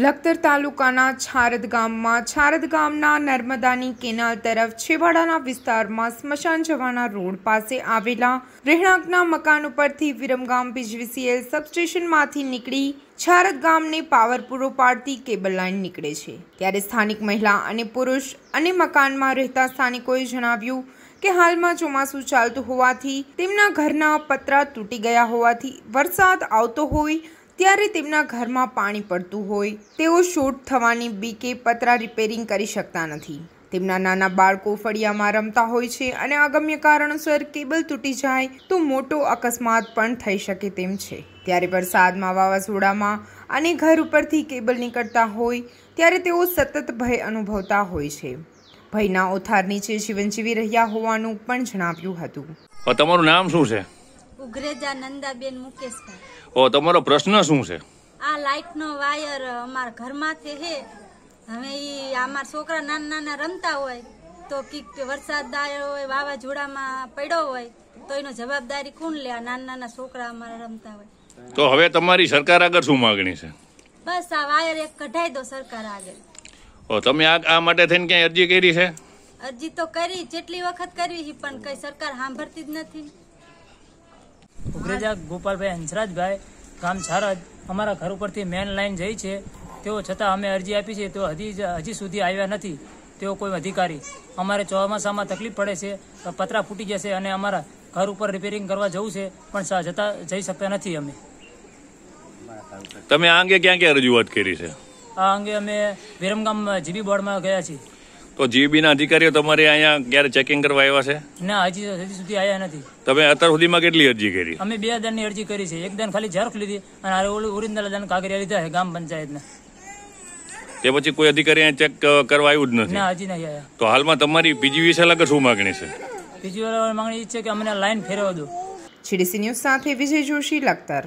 લખતર તાલુકાના છારદ ગામમાં છારદ ગામના નર્મદાની કેનાલ તરફ છેવાડાના વિસ્તારમાં સ્મશાન જવાના રોડ પાસે આવેલા રહેણાંકના મકાન ઉપરથી વિરમગામ પીજીવીસીએલ સબસ્ટેશનમાંથી નીકળી છારદ ગામને પાવર પૂરો પાડતી કેબલ લાઇન નીકળે છે ત્યારે સ્થાનિક મહિલા અને પુરુષ અને મકાનમાં રહેતા સ્થાનિકોએ જણાવ્યું કે હાલમાં ચોમાસું ચાલતું હોવાથી તેમના ઘરના પતરા તૂટી ગયા હોવાથી વરસાદ આવતો હોય ત્યારે તેમના ઘરમાં પાણી પડતું હોય તેઓ શોટ થવાની બીકે પતરા રિપેરિંગ કરી શકતા નથી તેમના નાના બાળકો ફળિયામાં રમતા હોય છે અને અગમ્ય કારણોસર કેબલ તૂટી જાય તો મોટો અકસ્માત પણ થઈ શકે તેમ છે ત્યારે વરસાદમાં વાવાઝોડામાં અને ઘર ઉપરથી કેબલ નીકળતા હોય ત્યારે તેઓ સતત ભય અનુભવતા હોય છે ભયના ઓથાર નીચે જીવન જીવી રહ્યા હોવાનું પણ જણાવ્યું હતું તમારું નામ શું છે ઉગ્રેજા નંદાબેન મુકેશભાઈ ઓ તમારો પ્રશ્ન શું છે આ લાઇટનો વાયર અમારા ઘરમાં ઘરમાંથી હે હવે ઈ અમારા છોકરા નાના નાના રમતા હોય તો કીક વરસાદ આવ્યો હોય વાવાઝોડામાં પડ્યો હોય તો એનો જવાબદારી કોણ લે આ નાના નાના છોકરા અમારા રમતા હોય તો હવે તમારી સરકાર આગળ શું માંગણી છે બસ આ વાયર એક કઢાઈ દો સરકાર આગળ ઓ તમે આ આ માટે થઈને ક્યાંય અરજી કરી છે અરજી તો કરી જેટલી વખત કરી પણ કઈ સરકાર સાંભળતી જ નથી ઉગરેજા ગોપાલભાઈ હંસરાજભાઈ કામચરાજ અમારા ઘર ઉપરથી મેઈન લાઈન જઈ છે તેવો છતાં અમે અરજી આપી છે તો હજી હજી સુધી આયા નથી તે કોઈ અધિકારી અમારે ચવામાસામાં તકલીફ પડે છે પત્રા ફૂટી જશે અને અમારા ઘર ઉપર રિપેરિંગ કરવા જવું છે પણ જઈ શકતા નથી અમે તમે આંગે ક્યાં ક્યાં રજુ વાત કરી છે આંગે અમે વિરમગામ જીબી બોર્ડમાં ગયા છીએ તો જીબીના અધિકારીઓ તમારે અહીંયા ક્યારે ચેકિંગ કરવા આવ્યા છે ના હજી હજી સુધી આવ્યા નથી તમે અત્યાર સુધીમાં કેટલી અરજી કરી અમે બે દાનની અરજી કરી છે એક દાન ખાલી ઝારખ લીધી અને આ ઓલું ઓરિજિનલ દાન કાગરિયા લીધા છે ગામ ને તે પછી કોઈ અધિકારી અહીંયા ચેક કરવા આવ્યું જ નથી ના હજી નહીં આવ્યા તો હાલમાં તમારી બીજી વિશે અલગ શું માગણી છે બીજી માંગણી છે કે અમને લાઈન ફેરવા દો છીડીસી ન્યૂઝ સાથે વિજય જોશી લખતર